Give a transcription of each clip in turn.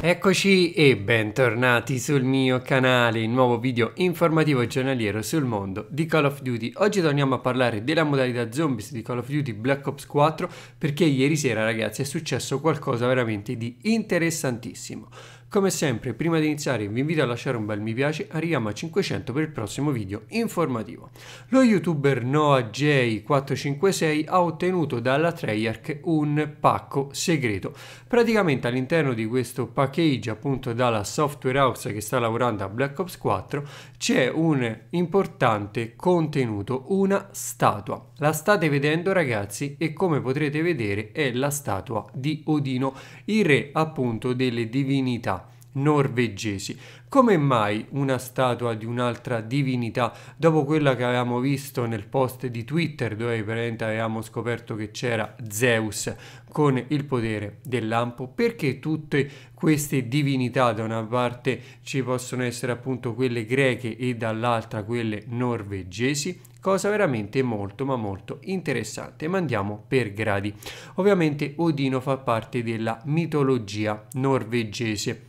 Eccoci e bentornati sul mio canale, il nuovo video informativo giornaliero sul mondo di Call of Duty. Oggi torniamo a parlare della modalità zombies di Call of Duty Black Ops 4 perché ieri sera ragazzi è successo qualcosa veramente di interessantissimo. Come sempre, prima di iniziare vi invito a lasciare un bel mi piace, arriviamo a 500 per il prossimo video informativo. Lo youtuber NoahJ456 ha ottenuto dalla Treyarch un pacco segreto. Praticamente all'interno di questo package appunto dalla software house che sta lavorando a Black Ops 4 c'è un importante contenuto, una statua. La state vedendo ragazzi e come potrete vedere è la statua di Odino, il re appunto delle divinità norvegesi. Come mai una statua di un'altra divinità, dopo quella che avevamo visto nel post di Twitter dove praticamente avevamo scoperto che c'era Zeus con il potere del lampo, perché tutte queste divinità da una parte ci possono essere appunto quelle greche e dall'altra quelle norvegesi? cosa veramente molto ma molto interessante ma andiamo per gradi ovviamente Odino fa parte della mitologia norvegese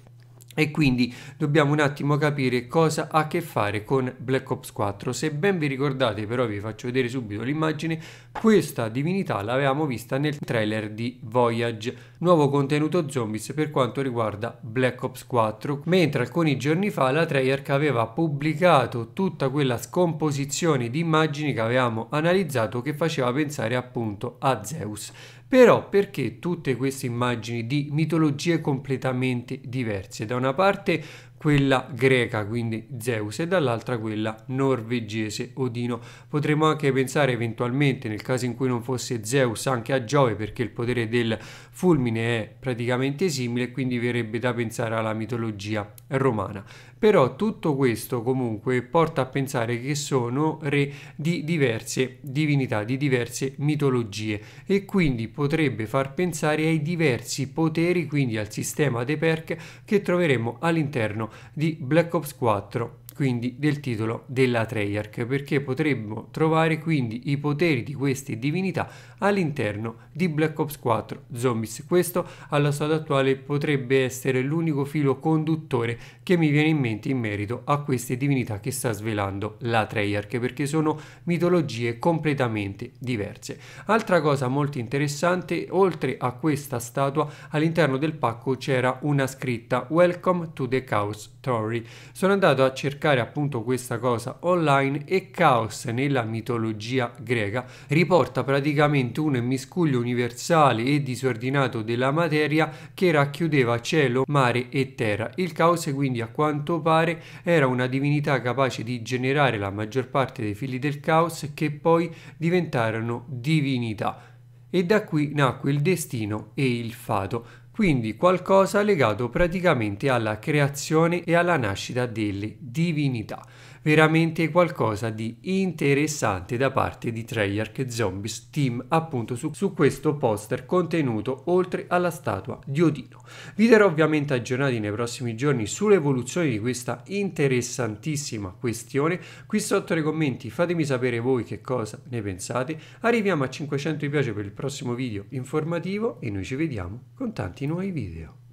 e quindi dobbiamo un attimo capire cosa ha a che fare con Black Ops 4. Se ben vi ricordate però vi faccio vedere subito l'immagine, questa divinità l'avevamo vista nel trailer di Voyage, nuovo contenuto zombies per quanto riguarda Black Ops 4, mentre alcuni giorni fa la Treyarch aveva pubblicato tutta quella scomposizione di immagini che avevamo analizzato che faceva pensare appunto a Zeus. Però perché tutte queste immagini di mitologie completamente diverse? Da una parte quella greca, quindi Zeus, e dall'altra quella norvegese, Odino. Potremmo anche pensare eventualmente, nel caso in cui non fosse Zeus, anche a Giove, perché il potere del fulmine è praticamente simile, quindi verrebbe da pensare alla mitologia romana. Però tutto questo comunque porta a pensare che sono re di diverse divinità, di diverse mitologie e quindi potrebbe far pensare ai diversi poteri, quindi al sistema dei perk che troveremo all'interno di Black Ops 4 quindi del titolo della Treyarch, perché potremmo trovare quindi i poteri di queste divinità all'interno di Black Ops 4 Zombies. Questo allo stato attuale potrebbe essere l'unico filo conduttore che mi viene in mente in merito a queste divinità che sta svelando la Treyarch, perché sono mitologie completamente diverse. Altra cosa molto interessante, oltre a questa statua, all'interno del pacco c'era una scritta Welcome to the Chaos Tory. Sono andato a cercare ricercare appunto questa cosa online e Caos nella mitologia greca riporta praticamente un miscuglio universale e disordinato della materia che racchiudeva cielo, mare e terra. Il Caos quindi a quanto pare era una divinità capace di generare la maggior parte dei figli del Caos che poi diventarono divinità e da qui nacque il destino e il fato, quindi qualcosa legato praticamente alla creazione e alla nascita delle divinità veramente qualcosa di interessante da parte di Treyarch Zombies Team appunto su, su questo poster contenuto oltre alla statua di Odino. Vi terrò ovviamente aggiornati nei prossimi giorni sull'evoluzione di questa interessantissima questione. Qui sotto nei commenti fatemi sapere voi che cosa ne pensate. Arriviamo a 500 mi piace per il prossimo video informativo e noi ci vediamo con tanti nuovi video.